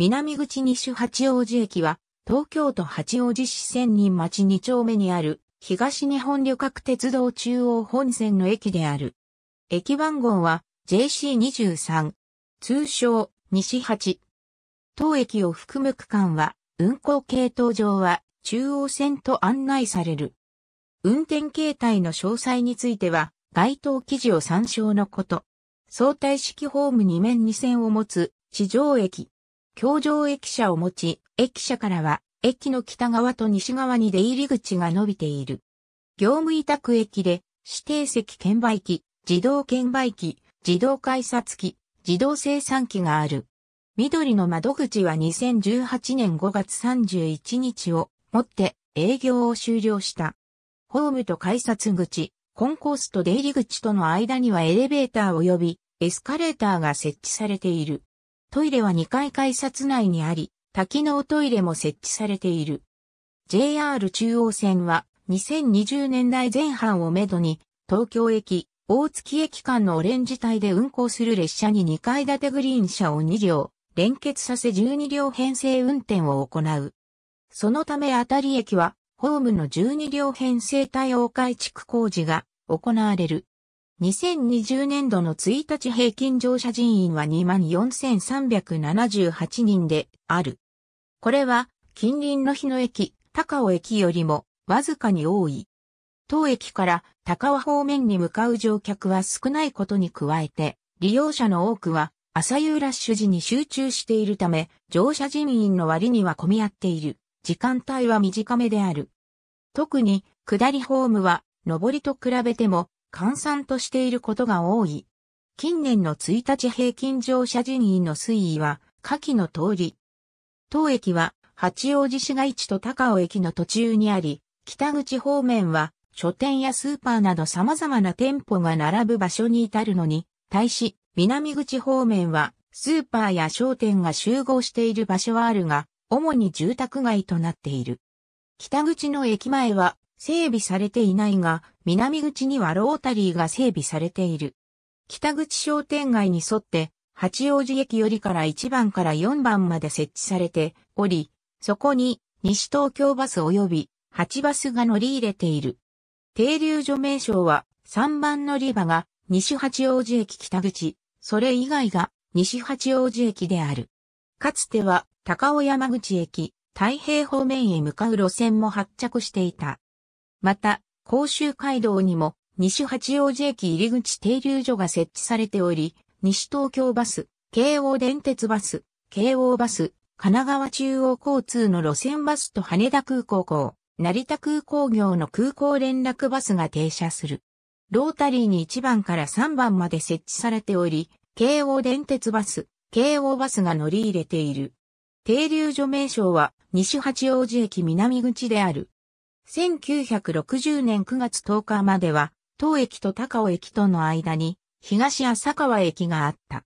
南口西八王子駅は、東京都八王子市千人町2丁目にある、東日本旅客鉄道中央本線の駅である。駅番号は JC23。通称、西八。当駅を含む区間は、運行系統上は、中央線と案内される。運転形態の詳細については、該当記事を参照のこと。相対式ホーム2面2線を持つ、地上駅。橋上駅舎を持ち、駅舎からは駅の北側と西側に出入り口が伸びている。業務委託駅で指定席券売機、自動券売機、自動改札機、自動生産機がある。緑の窓口は2018年5月31日をもって営業を終了した。ホームと改札口、コンコースと出入り口との間にはエレベーター及びエスカレーターが設置されている。トイレは2階改札内にあり、多機能トイレも設置されている。JR 中央線は2020年代前半をめどに、東京駅、大月駅間のオレンジ帯で運行する列車に2階建てグリーン車を2両、連結させ12両編成運転を行う。そのためあたり駅は、ホームの12両編成対応改築工事が行われる。2020年度の1日平均乗車人員は24,378人である。これは近隣の日野駅、高尾駅よりもわずかに多い。当駅から高尾方面に向かう乗客は少ないことに加えて、利用者の多くは朝夕ラッシュ時に集中しているため、乗車人員の割には混み合っている。時間帯は短めである。特に下りホームは上りと比べても換散としていることが多い。近年の1日平均乗車人員の推移は、下記の通り。当駅は、八王子市街地と高尾駅の途中にあり、北口方面は、書店やスーパーなど様々な店舗が並ぶ場所に至るのに、対し、南口方面は、スーパーや商店が集合している場所はあるが、主に住宅街となっている。北口の駅前は、整備されていないが、南口にはロータリーが整備されている。北口商店街に沿って、八王子駅よりから1番から4番まで設置されており、そこに西東京バス及び8バスが乗り入れている。停留所名称は3番乗り場が西八王子駅北口、それ以外が西八王子駅である。かつては高尾山口駅、太平方面へ向かう路線も発着していた。また、甲州街道にも西八王子駅入口停留所が設置されており、西東京バス、京王電鉄バス、京王バス、神奈川中央交通の路線バスと羽田空港港、成田空港業の空港連絡バスが停車する。ロータリーに1番から3番まで設置されており、京王電鉄バス、京王バスが乗り入れている。停留所名称は西八王子駅南口である。1960年9月10日までは、当駅と高尾駅との間に、東浅川駅があった。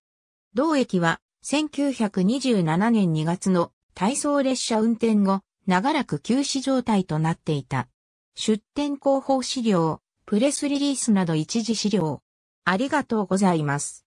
同駅は、1927年2月の体操列車運転後、長らく休止状態となっていた。出展広報資料、プレスリリースなど一時資料。ありがとうございます。